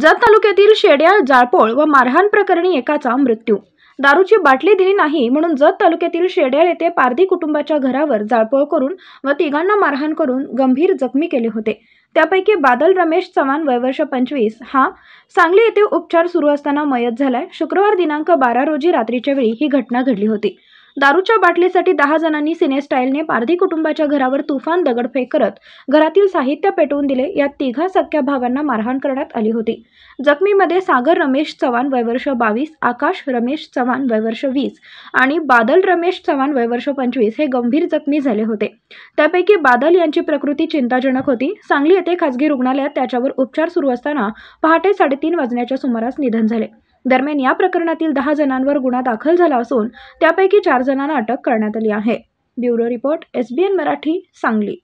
जत तालुक्यातील शेड्याळ जाळपोळ व मारहाण प्रकरणी एकाचा मृत्यू दारूची बाटली दिली नाही म्हणून जत तालुक्यातील शेड्याळ येथे पारधी कुटुंबाच्या घरावर जाळपोळ करून व तिघांना मारहाण करून गंभीर जखमी केले होते त्यापैकी बादल रमेश चव्हाण वयवर्ष पंचवीस हा सांगली येथे उपचार सुरू असताना मयत झालाय शुक्रवार दिनांक बारा रोजी रात्रीच्या वेळी ही घटना घडली होती दारूच्या बाटलीसाठी दहा जणांनी सिनेस्टाईलने पारधी कुटुंबाच्या घरावर तुफान दगडफेक करत घरातील साहित्य पेटवून दिले यात तिघा सख्या भावांना मारहाण करण्यात आली होती जखमीमध्ये सागर रमेश चव्हाण वयवर्ष बावीस आकाश रमेश चव्हाण वयवर्ष वीस आणि बादल रमेश चव्हाण वयवर्ष पंचवीस हे गंभीर जखमी झाले होते त्यापैकी बादल यांची प्रकृती चिंताजनक होती सांगली येथे खासगी रुग्णालयात त्याच्यावर उपचार सुरू असताना पहाटे साडेतीन वाजण्याच्या सुमारास निधन झाले दरम्यान या प्रकरणातील दहा जणांवर गुन्हा दाखल झाला असून त्यापैकी चार जणांना अटक करण्यात आली आहे bureau report SBN Marathi Sangli